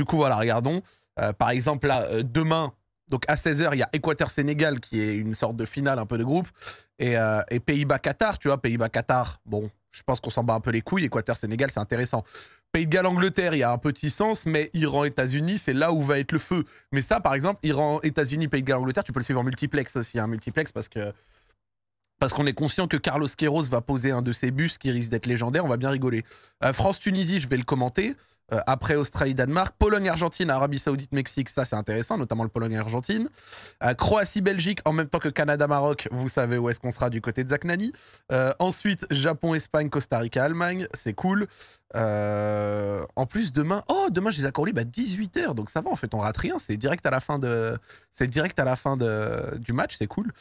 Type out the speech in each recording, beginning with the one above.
Du coup, voilà, regardons. Euh, par exemple, là, euh, demain, donc à 16h, il y a Équateur-Sénégal qui est une sorte de finale un peu de groupe. Euh, et, Pays-Bas-Qatar, tu vois, Pays-Bas-Qatar, bon, je pense qu'on s'en bat un peu les couilles. Équateur-Sénégal, c'est intéressant. Pays de Galles-Angleterre, il y a un petit sens, mais Iran-États-Unis, c'est là où va être le feu. Mais ça, par exemple, Iran-États-Unis, Pays de Galles-Angleterre, tu peux le suivre en multiplex aussi, un hein, multiplex parce que parce qu'on est conscient que Carlos Queiroz va poser un de ses bus qui risque d'être légendaire, on va bien rigoler. France-Tunisie, je vais le commenter. Euh, après Australie-Danemark, Pologne-Argentine, Arabie Saoudite-Mexique, ça c'est intéressant, notamment le Pologne-Argentine, euh, Croatie-Belgique en même temps que Canada-Maroc, vous savez où est-ce qu'on sera du côté de Zach euh, ensuite, Japon-Espagne-Costa Rica-Allemagne, c'est cool. en plus, demain, oh, demain j'ai les accords libres bah, 18h, donc ça va, en fait, on rate rien, c'est direct à la fin, de, c'est direct à la fin de, du match, c'est cool.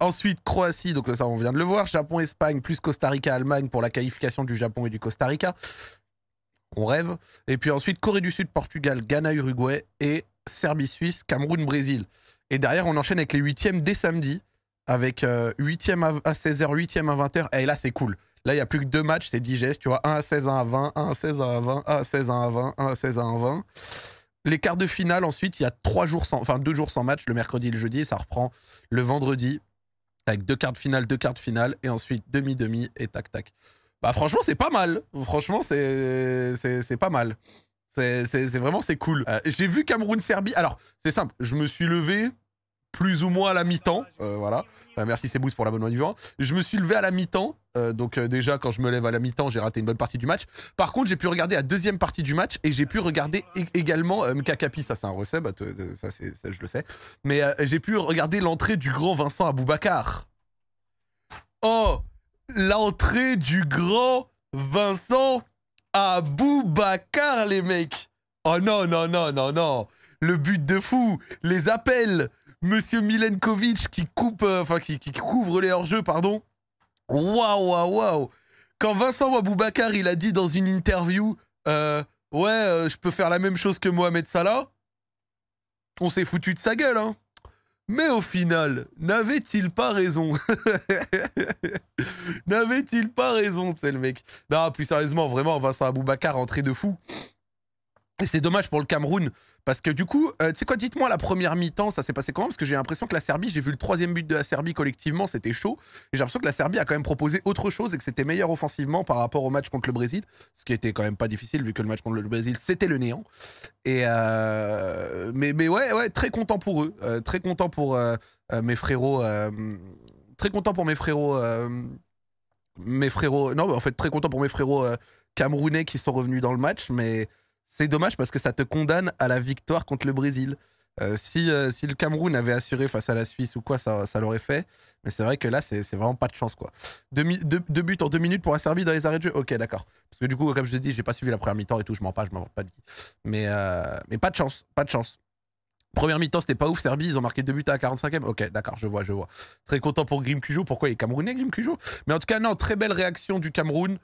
ensuite, Croatie, donc ça on vient de le voir, Japon-Espagne plus Costa Rica-Allemagne pour la qualification du Japon et du Costa Rica on rêve. Et puis ensuite, Corée du Sud, Portugal, Ghana, Uruguay et Serbie, Suisse, Cameroun, Brésil. Et derrière, on enchaîne avec les huitièmes dès samedi, avec euh, huitièmes à, 16h, 8e à 20h. Et là, c'est cool. Là, il n'y a plus que deux matchs, c'est digest. Tu vois, 1 à 16, 1 à 20, 1 à 16, 1 à 20, 1 à 16, 1 à 20, 1 à 16, 1 à 20. Les quarts de finale, ensuite, il y a trois jours sans, enfin, deux jours sans match, le mercredi et le jeudi. ça reprend le vendredi avec deux quarts de finale, deux quarts de finale. Et ensuite, demi-demi et tac-tac. Bah franchement, c'est pas mal. Franchement, c'est pas mal. C'est vraiment, c'est cool. Euh, j'ai vu Cameroun-Serbie. Alors, c'est simple. Je me suis levé plus ou moins à la mi-temps. Euh, voilà. Euh, merci merci Sebous pour l'abonnement du vent. Je me suis levé à la mi-temps. donc déjà, quand je me lève à la mi-temps, j'ai raté une bonne partie du match. Par contre, j'ai pu regarder la deuxième partie du match et j'ai pu regarder également Mkakapi, ça c'est un recette, bah, ça, je le sais. Mais j'ai pu regarder l'entrée du grand Vincent Aboubakar. Oh l'entrée du grand Vincent Aboubacar, les mecs. Oh non, non, non, non, non. Le but de fou, les appels. Monsieur Milenkovic qui coupe, euh, enfin qui, couvre les hors-jeux, pardon. Waouh, waouh, waouh. Quand Vincent Aboubacar, il a dit dans une interview, euh, ouais, euh, je peux faire la même chose que Mohamed Salah, on s'est foutu de sa gueule, hein. Mais au final, n'avait-il pas raison N'avait-il pas raison, c'est le mec Non, plus sérieusement, vraiment, Vincent Aboubacar, entrée de fou. Et c'est dommage pour le Cameroun, parce que du coup, euh, tu sais quoi, dites-moi la première mi-temps, ça s'est passé comment Parce que j'ai l'impression que la Serbie, j'ai vu le troisième but de la Serbie collectivement, c'était chaud. Et j'ai l'impression que la Serbie a quand même proposé autre chose et que c'était meilleur offensivement par rapport au match contre le Brésil. Ce qui était quand même pas difficile vu que le match contre le Brésil, c'était le néant. Et euh, mais, mais ouais, ouais, très content pour eux. Euh, très content pour mes frérots. très content pour mes frérots. mes frérots. Non, en fait, très content pour mes frérots camerounais qui sont revenus dans le match. Mais c'est dommage parce que ça te condamne à la victoire contre le Brésil. Euh, euh, si, le Cameroun avait assuré face à la Suisse ou quoi, ça, l'aurait fait. Mais c'est vrai que là, c'est vraiment pas de chance. quoi. Deux, buts en deux minutes pour un Serbie dans les arrêts de jeu. Ok, d'accord. Parce que du coup, comme je te dis, j'ai pas suivi la première mi-temps et tout. Je m'en pas, je m'en pas de mais, euh, mais pas de chance, pas de chance. Première mi-temps, c'était pas ouf. Serbie, ils ont marqué deux buts à la 45 ème Ok, d'accord, je vois, je vois. Très content pour Grim Cujo. Pourquoi il est camerounais, Grim Cujo Mais en tout cas, non, très belle réaction du Cameroun.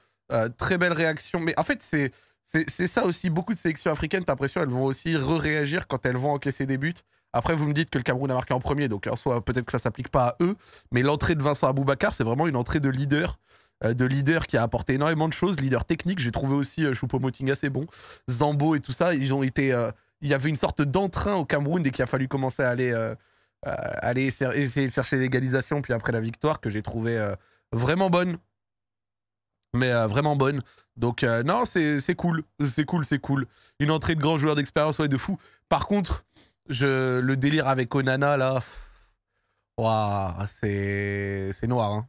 très belle réaction. Mais en fait, c'est c'est ça aussi, beaucoup de sélections africaines, t'as l'impression, elles vont aussi réagir quand elles vont encaisser des buts. Après, vous me dites que le Cameroun a marqué en premier, donc en soit peut-être que ça s'applique pas à eux, mais l'entrée de Vincent Aboubakar, c'est vraiment une entrée de leader, euh, de leader qui a apporté énormément de choses, leader technique. J'ai trouvé aussi euh, Choupo-Moting assez bon, Zambo et tout ça. Ils ont été, euh, il y avait une sorte d'entrain au Cameroun dès qu'il a fallu commencer à aller, aller essayer de chercher l'égalisation, puis après la victoire que j'ai trouvé vraiment bonne mais euh, vraiment bonne. Donc euh, non, c'est cool, c'est cool, c'est cool. Une entrée de grand joueur d'expérience, ouais, de fou. Par contre, je, le délire avec Onana, là, c'est noir. Hein.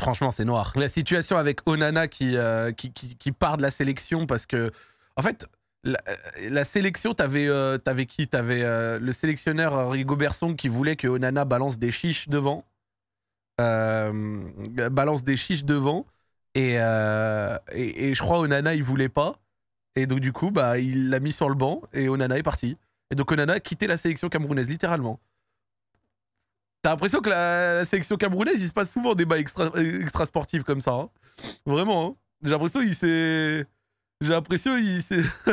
Franchement, c'est noir. La situation avec Onana euh, qui, qui, qui, part de la sélection parce que, en fait, la, sélection, t'avais avais qui T'avais le sélectionneur Rigo Berson qui voulait que Onana balance des chiches devant. balance des chiches devant. Euh, et, et, je crois Onana, il voulait pas. Et donc, du coup, bah, il l'a mis sur le banc et Onana est parti. Et donc, Onana a quitté la sélection camerounaise, littéralement. T'as l'impression que la, sélection camerounaise, il se passe souvent des bas extra, extra sportifs comme ça. Hein. Vraiment. Hein. J'ai l'impression qu'il s'est. J'ai l'impression il,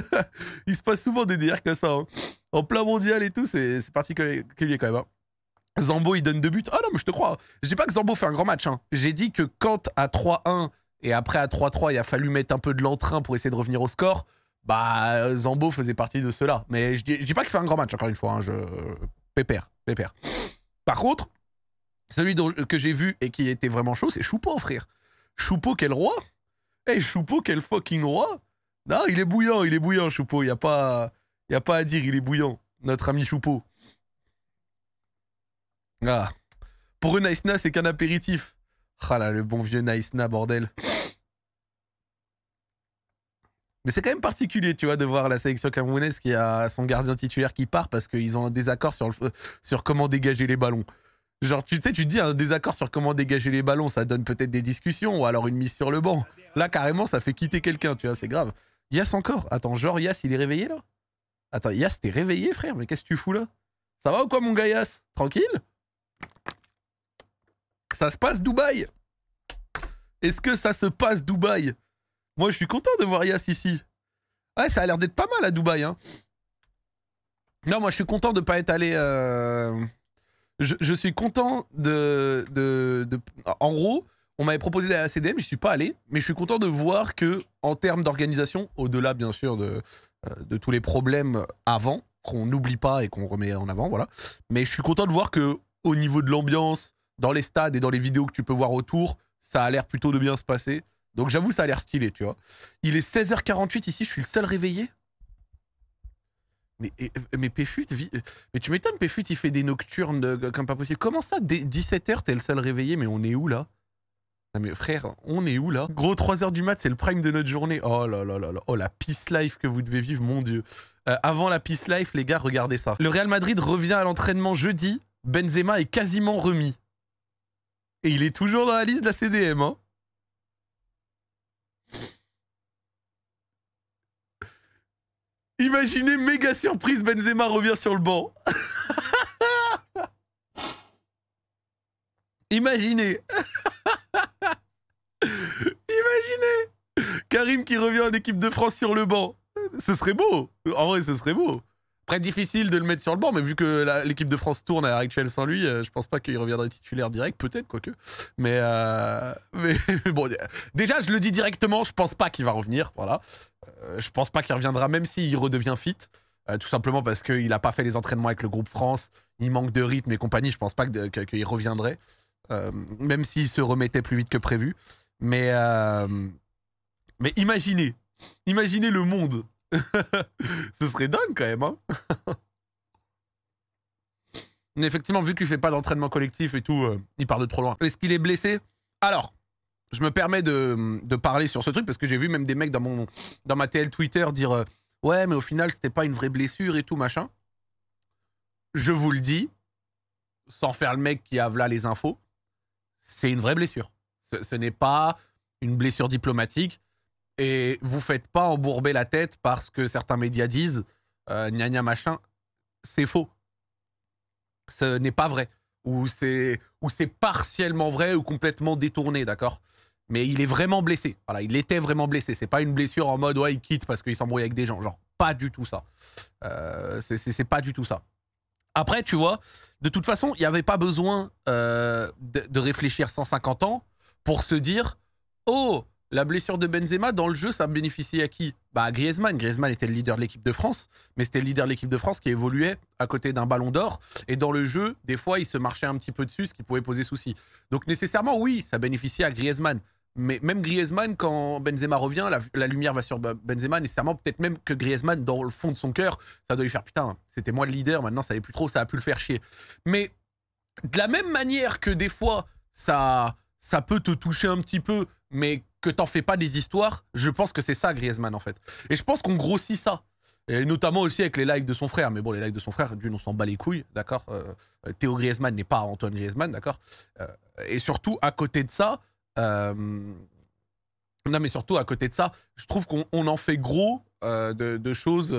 il se passe souvent des délires comme ça. Hein. En plein mondial et tout, c'est particulier quand même. Zambo, il donne deux buts. Ah non, mais je te crois. Je dis pas que Zambo fait un grand match. J'ai dit que quand à 3-1, et après, à 3-3, il a fallu mettre un peu de l'entrain pour essayer de revenir au score. Bah, Zambo faisait partie de cela. Mais je dis, pas qu'il fait un grand match, encore une fois. Hein, je... Pépère, pépère. Par contre, celui que j'ai vu et qui était vraiment chaud, c'est Choupeau, frère. Choupeau, quel roi Hey, eh, Choupeau, quel fucking roi Non, il est bouillant, il est bouillant, Choupeau. Il n'y a, pas, y a pas à dire, il est bouillant. Notre ami Choupeau. Ah. Pour une aïsna c'est qu'un apéritif. Ah là, le bon vieux Nice Na, bordel. Mais c'est quand même particulier, tu vois, de voir la sélection camerounaise qui a son gardien titulaire qui part parce qu'ils ont un désaccord sur, sur comment dégager les ballons. Genre, tu sais, tu dis un désaccord sur comment dégager les ballons, ça donne peut-être des discussions ou alors une mise sur le banc. Là, carrément, ça fait quitter quelqu'un, tu vois, c'est grave. Yass encore. Attends, genre Yass, il est réveillé là Attends, Yass, t'es réveillé, frère, mais qu'est-ce que tu fous là Ça va ou quoi, mon gars Yass Tranquille ça se passe Dubaï Est-ce que ça se passe Dubaï Moi, je suis content de voir Yass ici. Ouais, ça a l'air d'être pas mal à Dubaï. Hein. Non, moi, je suis content de ne pas être allé... Euh, je, suis content de, En gros, on m'avait proposé d'aller à la CDM, je ne suis pas allé, mais je suis content de voir que, en termes d'organisation, au-delà, bien sûr, de, euh, de tous les problèmes avant, qu'on n'oublie pas et qu'on remet en avant, voilà. Mais je suis content de voir que au niveau de l'ambiance, dans les stades et dans les vidéos que tu peux voir autour, ça a l'air plutôt de bien se passer. Donc j'avoue, ça a l'air stylé, tu vois. Il est 16h48 ici, je suis le seul réveillé. Mais, euh, mais Péfut, euh, mais tu m'étonnes, Péfut, il fait des nocturnes comme pas possible. Comment ça, dès 17h, t'es le seul réveillé, mais on est où là non frère, on est où là Gros 3h du mat, c'est le prime de notre journée. Oh là là là là, oh la peace life que vous devez vivre, mon dieu. Euh, avant la peace life, les gars, regardez ça. Le Real Madrid revient à l'entraînement jeudi, Benzema est quasiment remis. Et il est toujours dans la liste de la CDM, hein. Imaginez, méga surprise, Benzema revient sur le banc. Imaginez. Imaginez. Karim qui revient en équipe de France sur le banc. Ce serait beau. En vrai, ce serait beau. Après, difficile de le mettre sur le banc, mais vu que l'équipe de France tourne à l'heure actuelle sans lui, je pense pas qu'il reviendrait titulaire direct, peut-être, quoique. Mais, euh, mais bon, euh, déjà, je le dis directement, je pense pas qu'il va revenir, voilà. Euh, je pense pas qu'il reviendra, même s'il redevient fit. tout simplement parce qu'il a pas fait les entraînements avec le groupe France, il manque de rythme et compagnie, je pense pas qu'il reviendrait, même s'il se remettait plus vite que prévu. Mais, mais imaginez, imaginez le monde Ce serait dingue quand même, hein. Mais effectivement, vu qu'il fait pas d'entraînement collectif et tout, euh, il part de trop loin. Est-ce qu'il est blessé Alors, je me permets de, parler sur ce truc parce que j'ai vu même des mecs dans, mon, dans ma TL Twitter dire euh, Ouais, mais au final, c'était pas une vraie blessure et tout, machin. Je vous le dis, sans faire le mec qui a là les infos, c'est une vraie blessure. ce n'est pas une blessure diplomatique. Et vous faites pas embourber la tête parce que certains médias disent euh, gna gna machin, c'est faux. Ce n'est pas vrai. Ou c'est, ou c'est partiellement vrai ou complètement détourné, d'accord Mais il est vraiment blessé. Voilà, il était vraiment blessé. C'est pas une blessure en mode ouais, il quitte parce qu'il s'embrouille avec des gens. Genre, pas du tout ça. Euh, c'est, pas du tout ça. Après, tu vois, de toute façon, il n'y avait pas besoin euh, de, de, réfléchir 150 ans pour se dire Oh, la blessure de Benzema, dans le jeu, ça bénéficiait à qui Bah à Griezmann. Griezmann était le leader de l'équipe de France, mais c'était le leader de l'équipe de France qui évoluait à côté d'un ballon d'or. Et dans le jeu, des fois, il se marchait un petit peu dessus, ce qui pouvait poser souci. Donc nécessairement, oui, ça bénéficiait à Griezmann. Mais même Griezmann, quand Benzema revient, la, lumière va sur Benzema, nécessairement, peut-être même que Griezmann, dans le fond de son cœur, ça doit lui faire putain, c'était moi le leader, maintenant ça n'est plus trop, ça a pu le faire chier. Mais de la même manière que des fois, ça, ça peut te toucher un petit peu, mais que t'en fais pas des histoires. Je pense que c'est ça Griezmann en fait. Et je pense qu'on grossit ça. Et notamment aussi avec les likes de son frère. Mais bon, les likes de son frère, d'une, on s'en bat les couilles, d'accord euh, Théo Griezmann n'est pas Antoine Griezmann, d'accord euh, Et surtout, à côté de ça, euh, non, mais surtout, à côté de ça, je trouve qu'on en fait gros de, choses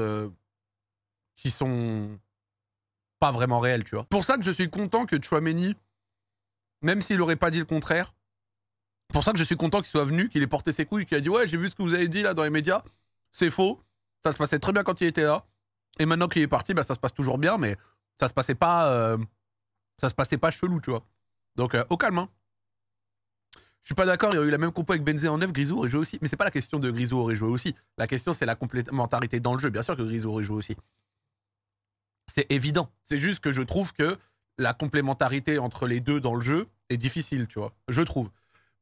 qui sont pas vraiment réelles, tu vois. Pour ça que je suis content que Chouameni, même s'il aurait pas dit le contraire, pour ça que je suis content qu'il soit venu, qu'il ait porté ses couilles, qu'il a dit Ouais, j'ai vu ce que vous avez dit là dans les médias, c'est faux, ça se passait très bien quand il était là. Et maintenant qu'il est parti, bah, ça se passe toujours bien, mais ça se passait pas, euh, ça se passait pas chelou, tu vois. Donc euh, au calme. Hein. Je suis pas d'accord, il y a eu la même compo avec Benzé en 9, Grisou aurait joué aussi. Mais c'est pas la question de Grisou aurait joué aussi. La question, c'est la complémentarité dans le jeu. Bien sûr que Grisou aurait joué aussi. C'est évident. C'est juste que je trouve que la complémentarité entre les deux dans le jeu est difficile, tu vois. Je trouve.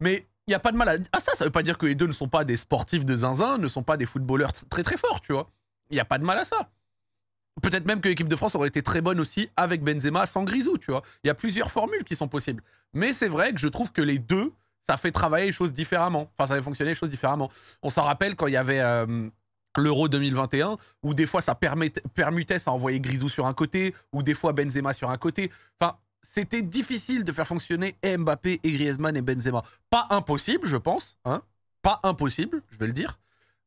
Mais il n'y a pas de mal à... Ah, ça, ça veut pas dire que les deux ne sont pas des sportifs de zinzin, ne sont pas des footballeurs très très forts, tu vois. Il n'y a pas de mal à ça. Peut-être même que l'équipe de France aurait été très bonne aussi avec Benzema sans Grisou, tu vois. Il y a plusieurs formules qui sont possibles. Mais c'est vrai que je trouve que les deux, ça fait travailler les choses différemment. Enfin, ça fait fonctionner les choses différemment. On s'en rappelle quand il y avait... Euh, l'Euro 2021, où des fois ça permet, permutait, ça envoyer Grisou sur un côté, ou des fois Benzema sur un côté. Enfin, c'était difficile de faire fonctionner Mbappé et Griezmann et Benzema. Pas impossible, je pense. Hein pas impossible, je vais le dire.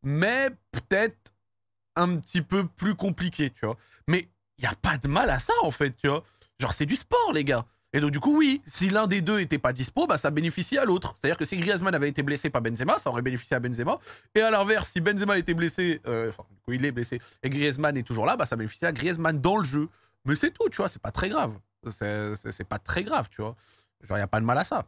Mais peut-être un petit peu plus compliqué, tu vois. Mais il n'y a pas de mal à ça, en fait, tu vois. Genre, c'est du sport, les gars. Et donc, du coup, oui, si l'un des deux était pas dispo, bah, ça bénéficie à l'autre. C'est-à-dire que si Griezmann avait été blessé par Benzema, ça aurait bénéficié à Benzema. Et à l'inverse, si Benzema était blessé, euh, enfin, du coup, il est blessé, et Griezmann est toujours là, bah, ça bénéficie à Griezmann dans le jeu. Mais c'est tout, tu vois, c'est pas très grave. C'est pas très grave, tu vois. Genre, il n'y a pas de mal à ça.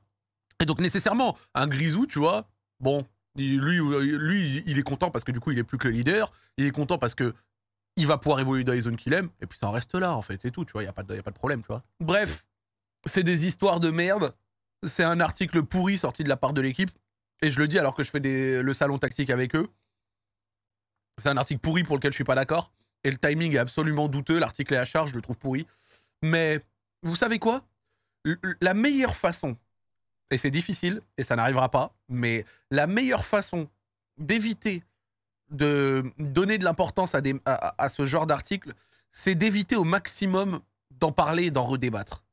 Et donc, nécessairement, un grisou, tu vois, bon, lui, euh, lui, il est content parce que du coup, il est plus que le leader. Il est content parce que il va pouvoir évoluer dans les zones qu'il aime. Et puis, ça en reste là, en fait. C'est tout, tu vois. Il n'y a, pas de, a pas de problème, tu vois. Bref, c'est des histoires de merde. C'est un article pourri sorti de la part de l'équipe. Et je le dis alors que je fais le salon tactique avec eux. C'est un article pourri pour lequel je suis pas d'accord. Et le timing est absolument douteux. L'article est à charge, je le trouve pourri. Mais vous savez quoi La meilleure façon, et c'est difficile, et ça n'arrivera pas, mais la meilleure façon d'éviter de donner de l'importance à, ce genre d'article, c'est d'éviter au maximum d'en parler et d'en redébattre.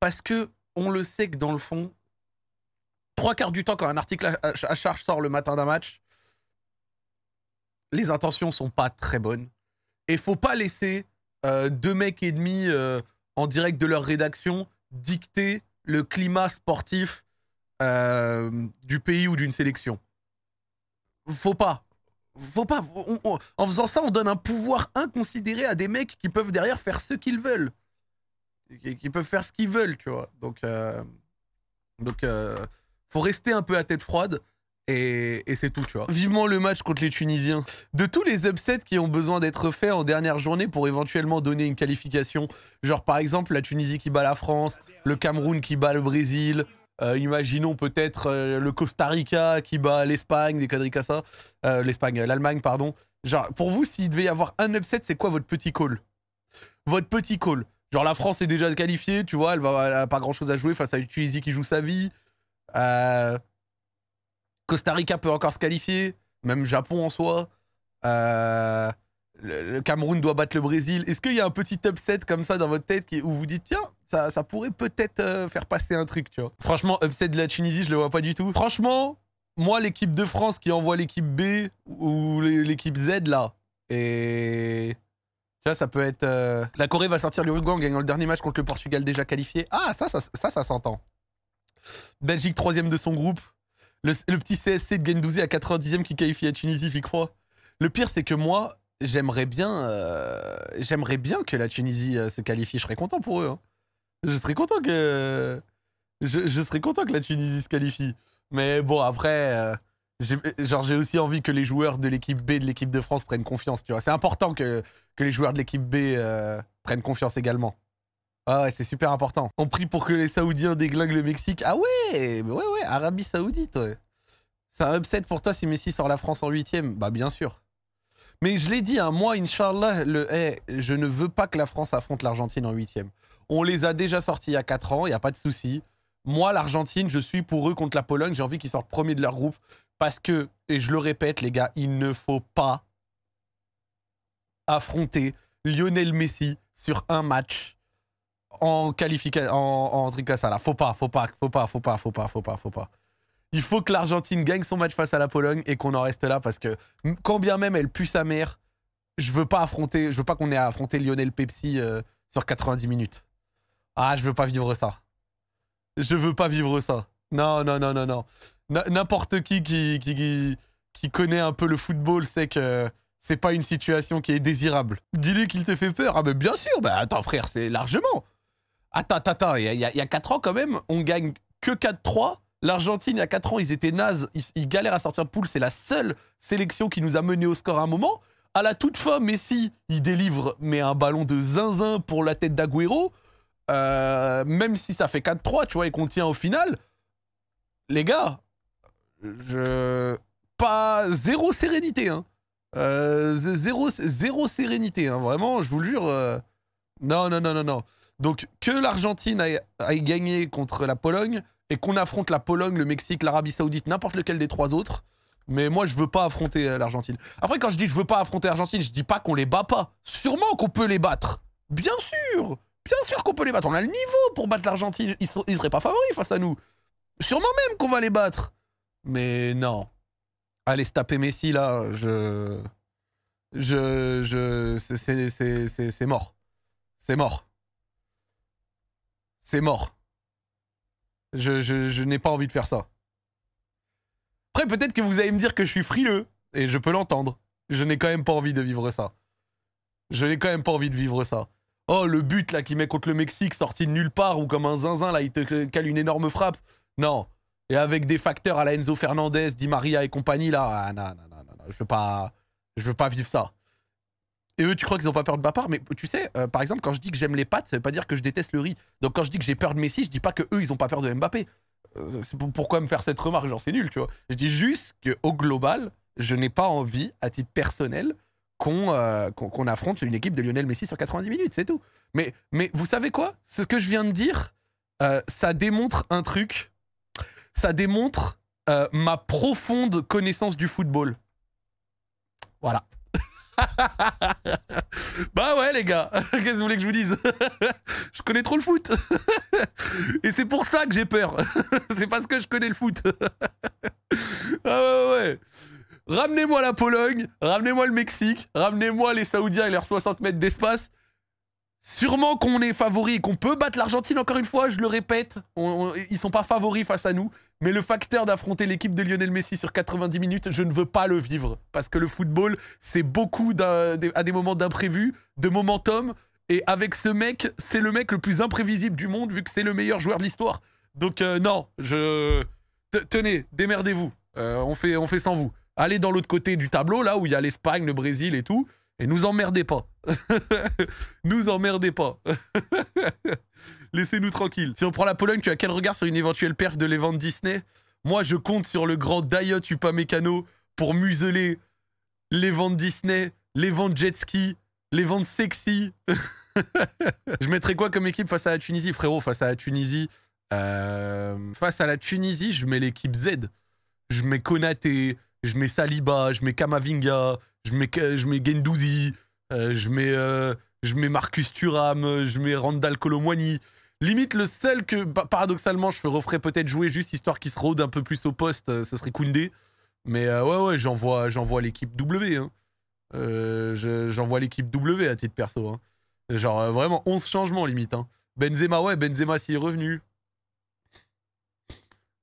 Parce que on le sait que dans le fond, trois quarts du temps, quand un article à, charge sort le matin d'un match, les intentions sont pas très bonnes. Et faut pas laisser euh, deux mecs et demi euh, en direct de leur rédaction, dicter le climat sportif euh, du pays ou d'une sélection. Faut pas. Faut pas. en faisant ça, on donne un pouvoir inconsidéré à des mecs qui peuvent derrière faire ce qu'ils veulent. Qui, peuvent faire ce qu'ils veulent, tu vois. Donc, euh, donc euh, faut rester un peu à tête froide. Et, c'est tout, tu vois. Vivement le match contre les Tunisiens. De tous les upsets qui ont besoin d'être faits en dernière journée pour éventuellement donner une qualification, genre par exemple la Tunisie qui bat la France, le Cameroun qui bat le Brésil, euh, imaginons peut-être euh, le Costa Rica qui bat l'Espagne, des quadricas euh, L'Espagne, l'Allemagne, pardon. Genre, pour vous, s'il devait y avoir un upset, c'est quoi votre petit call Votre petit call. Genre, la France est déjà qualifiée, tu vois, elle n'a pas grand-chose à jouer face à une Tunisie qui joue sa vie. Euh, Costa Rica peut encore se qualifier, même Japon en soi. Euh, le, Cameroun doit battre le Brésil. Est-ce qu'il y a un petit upset comme ça dans votre tête qui, où vous dites, tiens, ça, pourrait peut-être euh, faire passer un truc, tu vois Franchement, upset de la Tunisie, je le vois pas du tout. Franchement, moi, l'équipe de France qui envoie l'équipe B ou l'équipe Z, là, et... Tu vois, ça peut être... Euh, la Corée va sortir l'Uruguay en gagnant le dernier match contre le Portugal déjà qualifié. Ah, ça, ça, ça, ça s'entend. Belgique troisième de son groupe. Le, petit CSC de Gendouzi à 90e qui qualifie la Tunisie, j'y crois. Le pire, c'est que moi, j'aimerais bien, euh, j'aimerais bien que la Tunisie euh, se qualifie. Je serais content pour eux. Hein. Je serais content que, je, content que la Tunisie se qualifie. Mais bon, après, euh, genre j'ai aussi envie que les joueurs de l'équipe B de l'équipe de France prennent confiance. Tu vois, c'est important que que les joueurs de l'équipe B prennent confiance également. Ah ouais, c'est super important. On prie pour que les Saoudiens déglinguent le Mexique. Ah ouais, ouais, ouais, Arabie Saoudite, ouais. C'est un upset pour toi si Messi sort la France en huitième Bah bien sûr. Mais je l'ai dit, un hein, moi, Inshallah le, eh, je ne veux pas que la France affronte l'Argentine en huitième. On les a déjà sortis il y a 4 ans, il n'y a pas de souci. Moi, l'Argentine, je suis pour eux contre la Pologne. J'ai envie qu'ils sortent premier de leur groupe. Parce que, et je le répète, les gars, il ne faut pas affronter Lionel Messi sur un match en qualification, en, ça là. Faut pas, faut pas, faut pas, faut pas, faut pas, faut pas, faut pas. Il faut que l'Argentine gagne son match face à la Pologne et qu'on en reste là parce que quand bien même elle pue sa mère, je veux pas affronter, je veux pas qu'on ait à affronter Lionel Pepsi euh, sur 90 minutes. Ah, je veux pas vivre ça. Je veux pas vivre ça. Non, non, non, non, non. N'importe qui qui, qui qui, connaît un peu le football sait que c'est pas une situation qui est désirable. Dis-lui qu'il te fait peur. Ah, mais bien sûr, bah attends, frère, c'est largement. Attends, attends, il y, a 4 ans quand même, on gagne que 4-3. L'Argentine, il y a 4 ans, ils étaient nazes, ils, galèrent à sortir de poule. C'est la seule sélection qui nous a mené au score à un moment. À la toute fin, Messi, il délivre mais un ballon de zinzin pour la tête d'Aguero. même si ça fait 4-3, tu vois, et qu'on tient au final. Les gars, je... Pas zéro sérénité, hein. zéro, zéro sérénité, hein. Vraiment, je vous le jure. Non, non, non, non, non. Donc que l'Argentine aille, gagné gagner contre la Pologne et qu'on affronte la Pologne, le Mexique, l'Arabie Saoudite, n'importe lequel des trois autres. Mais moi, je veux pas affronter euh, l'Argentine. Après, quand je dis je veux pas affronter l'Argentine, je dis pas qu'on les bat pas. Sûrement qu'on peut les battre. Bien sûr Bien sûr qu'on peut les battre. On a le niveau pour battre l'Argentine. Ils, ne seraient pas favoris face à nous. Sûrement même qu'on va les battre. Mais non. Allez se taper Messi, là, je... Je... je... C'est mort. C'est mort c'est mort. Je, n'ai pas envie de faire ça. Après, peut-être que vous allez me dire que je suis frileux, et je peux l'entendre. Je n'ai quand même pas envie de vivre ça. Je n'ai quand même pas envie de vivre ça. Oh, le but là qui met contre le Mexique, sorti de nulle part, ou comme un zinzin, là, il te cale une énorme frappe. Non. Et avec des facteurs à la Enzo Fernandez, Di Maria et compagnie, là, ah, non, non, non, non, je veux pas, je veux pas vivre ça. Et eux, tu crois qu'ils n'ont pas peur de Mbappé mais tu sais, euh, par exemple, quand je dis que j'aime les pâtes, ça veut pas dire que je déteste le riz. Donc quand je dis que j'ai peur de Messi, je dis pas que eux, ils ont pas peur de Mbappé. Euh, pourquoi me faire cette remarque Genre, c'est nul, tu vois. Je dis juste qu'au global, je n'ai pas envie, à titre personnel, qu'on euh, qu'on affronte une équipe de Lionel Messi sur 90 minutes, c'est tout. Mais, mais vous savez quoi Ce que je viens de dire, ça démontre un truc. Ça démontre ma profonde connaissance du football. Voilà. bah ouais les gars, qu'est-ce que vous voulez que je vous dise Je connais trop le foot. Et c'est pour ça que j'ai peur. c'est parce que je connais le foot. ah ouais ouais. Ramenez-moi la Pologne, ramenez-moi le Mexique, ramenez-moi les Saoudiens et leurs 60 mètres d'espace. Sûrement qu'on est favori et qu'on peut battre l'Argentine, encore une fois, je le répète, ils sont pas favoris face à nous, mais le facteur d'affronter l'équipe de Lionel Messi sur 90 minutes, je ne veux pas le vivre, parce que le football, c'est beaucoup à des moments d'imprévu, de momentum, et avec ce mec, c'est le mec le plus imprévisible du monde, vu que c'est le meilleur joueur de l'histoire. Donc euh, non, je... Tenez, démerdez-vous, euh, on, fait, on fait sans vous. Allez dans l'autre côté du tableau, là où il y a l'Espagne, le Brésil et tout. Et nous emmerdez pas. nous emmerdez pas. Laissez-nous tranquille. Si on prend la Pologne, tu as quel regard sur une éventuelle perf de ventes Disney Moi, je compte sur le grand Dayot Upamecano pour museler les ventes Disney, les ventes jet ski, les ventes sexy. je mettrais quoi comme équipe face à la Tunisie, frérot Face à la Tunisie, euh, face à la Tunisie, je mets l'équipe Z. Je mets Konaté, je mets Saliba, je mets Kamavinga, je mets, je mets Gendouzi, euh, je, mets, euh, je mets Marcus Thuram, euh, je mets Randall Colomwani. Limite, le seul que, paradoxalement, je referais peut-être jouer juste histoire qu'il se rôde un peu plus au poste, ce serait Koundé. Mais ouais, ouais, j'envoie, j'envoie l'équipe W. Hein. j'envoie l'équipe W à titre perso. Hein. Genre, vraiment, 11 changements limite. Hein. Benzema, ouais, Benzema s'il est revenu.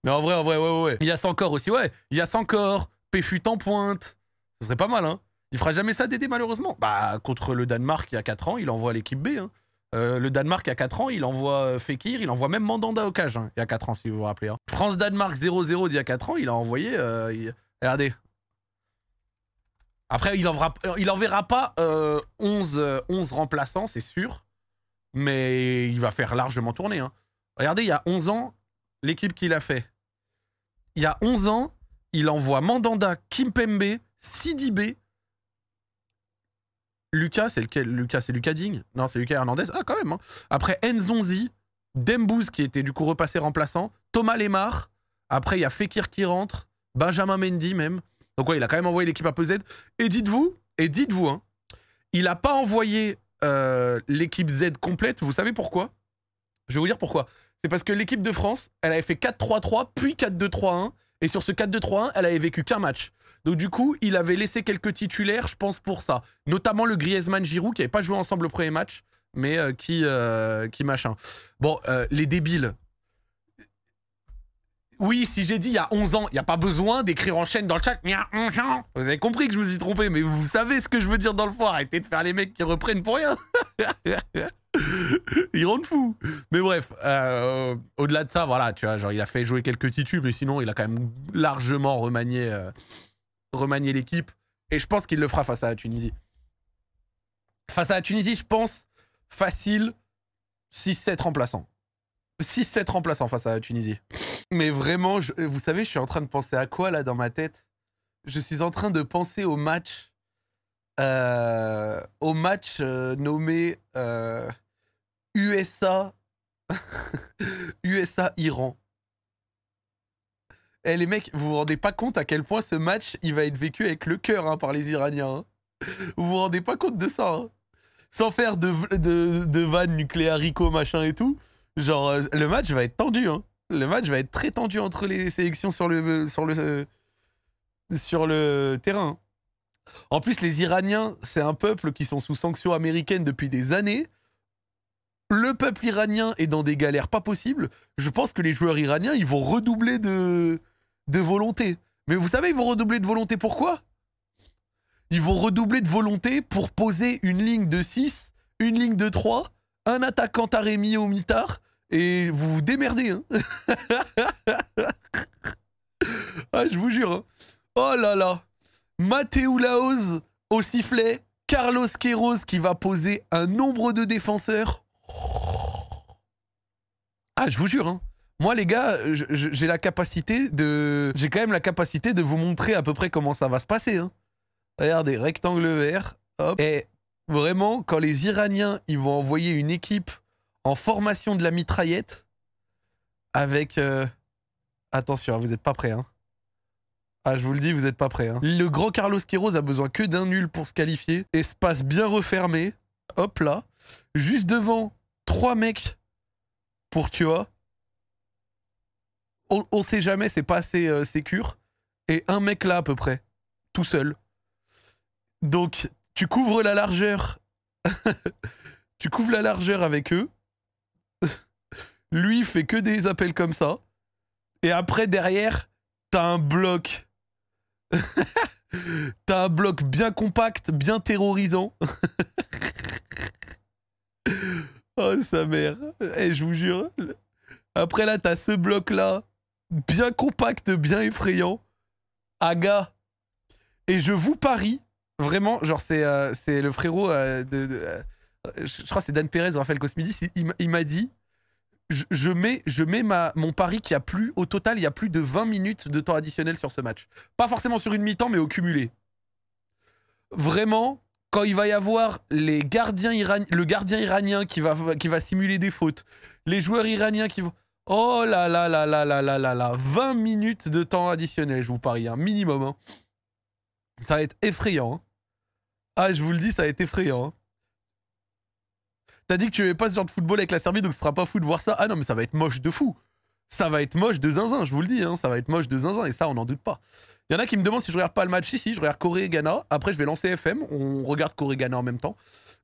Mais en vrai, en vrai, ouais, ouais, Il y a corps aussi, ouais. Il y a corps, Péfut en pointe. Ce serait pas mal, hein. Il fera jamais ça d'aider malheureusement. Bah contre le Danemark il y a 4 ans, il envoie l'équipe B. Hein. Euh, le Danemark, il y a 4 ans, il envoie euh, Fekir, il envoie même Mandanda au cage, hein, il y a 4 ans, si vous vous rappelez. Hein. France-Danemark 0-0 d'il y a 4 ans, il a envoyé... Euh, regardez. Après, il enverra, il pas 11, 11, remplaçants, c'est sûr, mais il va faire largement tourner. Regardez, il y a 11 ans, l'équipe qu'il a fait. Il y a 11 ans, il envoie Mandanda, Kimpembe, Sidibé, Lucas, c'est lequel Lucas, c'est Lucas Ding Non, c'est Lucas Hernandez. Ah, quand même. Hein. Après Nzonzi, Dembouz qui était du coup repassé remplaçant, Thomas Lemar. Après, il y a Fekir qui rentre, Benjamin Mendy même. Donc ouais, il a quand même envoyé l'équipe à PZ. Et dites-vous, et dites-vous, hein, il n'a pas envoyé euh, l'équipe Z complète. Vous savez pourquoi Je vais vous dire pourquoi. C'est parce que l'équipe de France, elle avait fait 4-3-3, puis 4-2-3-1. Et sur ce 4-2-3-1, elle avait vécu qu'un match. Donc du coup, il avait laissé quelques titulaires, je pense, pour ça. Notamment le Griezmann Giroud, qui n'avait pas joué ensemble le premier match, mais euh, qui, euh, qui machin. Bon, euh, les débiles. Oui, si j'ai dit il y a 11 ans, il n'y a pas besoin d'écrire en chaîne dans le chat, il y a 11 ans. Vous avez compris que je me suis trompé, mais vous savez ce que je veux dire dans le foire. Arrêtez de faire les mecs qui reprennent pour rien. il rentre fou. Mais bref, euh, au-delà de ça, voilà, tu vois, genre il a fait jouer quelques titus, mais sinon il a quand même largement remanié, euh, l'équipe. Et je pense qu'il le fera face à la Tunisie. Face à la Tunisie, je pense facile 6-7 remplaçants. 6-7 remplaçants face à la Tunisie. Mais vraiment, euh, vous savez, je suis en train de penser à quoi là dans ma tête Je suis en train de penser au match euh, match euh, nommé USA euh, USA Iran. Eh les mecs, vous vous rendez pas compte à quel point ce match il va être vécu avec le cœur hein, par les Iraniens. Hein. Vous vous rendez pas compte de ça. Hein. Sans faire de, de, de vannes nucléarico machin et tout. Genre euh, le match va être tendu. Le match va être très tendu entre les sélections sur le sur le sur le terrain. En plus, les Iraniens, c'est un peuple qui sont sous sanctions américaines depuis des années. Le peuple iranien est dans des galères pas possibles. Je pense que les joueurs iraniens, ils vont redoubler de, de volonté. Mais vous savez, ils vont redoubler de volonté pourquoi Ils vont redoubler de volonté pour poser une ligne de 6, une ligne de 3, un attaquant à Rémi au mitard, et vous vous démerdez. Hein. ah, je vous jure. Hein. Oh là là Mathéo Laos au sifflet, Carlos Queiroz qui va poser un nombre de défenseurs. Ah, je vous jure, hein. Moi, les gars, j'ai la capacité de. J'ai quand même la capacité de vous montrer à peu près comment ça va se passer. Hein. Regardez, rectangle vert. Et vraiment, quand les Iraniens, ils vont envoyer une équipe en formation de la mitraillette avec. Euh, attention, hein, vous n'êtes pas prêts. Hein. Ah, je vous le dis, vous n'êtes pas prêts. Hein. Le grand Carlos Queiroz a besoin que d'un nul pour se qualifier. Espace bien refermé. Hop là. Juste devant, trois mecs pour tu vois. On, on sait jamais, c'est pas assez euh, Et un mec là à peu près, tout seul. Donc, tu couvres la largeur. tu couvres la largeur avec eux. Lui fait que des appels comme ça. Et après, derrière, t'as un bloc T'as un bloc bien compact, bien terrorisant. oh, sa mère. Eh, je vous jure. Après, là, t'as ce bloc-là, bien compact, bien effrayant. Aga. Et je vous parie, vraiment, genre, c'est euh, le frérot euh, de, euh, je, crois c'est Dan Perez, Raphaël Cosmidis, il m'a dit je, mets, je mets ma, mon pari qu'il y a plus, au total, il y a plus de 20 minutes de temps additionnel sur ce match. Pas forcément sur une mi-temps, mais au cumulé. Vraiment, quand il va y avoir les gardiens le gardien iranien qui va, qui va simuler des fautes, les joueurs iraniens qui vont. Oh là là là là là là là là 20 minutes de temps additionnel, je vous parie, un hein, minimum. Hein. Ça va être effrayant. Hein. Ah, je vous le dis, ça va être effrayant. T'as dit que tu n'aimais pas ce genre de football avec la Serbie, donc ce sera pas fou de voir ça. Ah non, mais ça va être moche de fou. Ça va être moche de zinzin, je vous le dis. Hein. ça va être moche de zinzin, et ça, on n'en doute pas. Il y en a qui me demandent si je regarde pas le match. Si, si, je regarde Corée-Ghana. Après, je vais lancer FM. On regarde Corée-Ghana en même temps.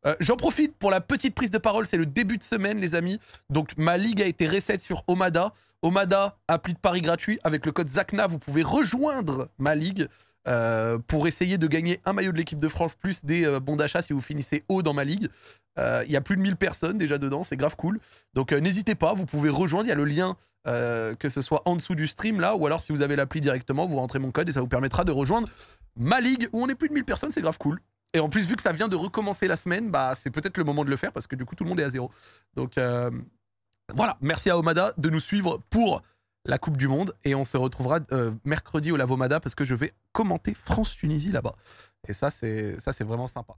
Euh, j'en profite pour la petite prise de parole. C'est le début de semaine, les amis. Donc, ma ligue a été reset sur Omada. Omada, appli de paris gratuit. Avec le code ZACNA. vous pouvez rejoindre ma ligue. Euh, pour essayer de gagner un maillot de l'équipe de France plus des euh, bons d'achat si vous finissez haut dans ma ligue. Euh, il y a plus de 1000 personnes déjà dedans, c'est grave cool. Donc n'hésitez pas, vous pouvez rejoindre, il y a le lien que ce soit en dessous du stream là, ou alors si vous avez l'appli directement, vous rentrez mon code et ça vous permettra de rejoindre ma ligue où on est plus de 1000 personnes, c'est grave cool. Et en plus, vu que ça vient de recommencer la semaine, bah, c'est peut-être le moment de le faire parce que du coup tout le monde est à zéro. Donc voilà, merci à Omada de nous suivre pour la Coupe du Monde et on se retrouvera euh, mercredi au Lavomada parce que je vais commenter France-Tunisie là-bas. Et ça, c'est ça, c'est vraiment sympa.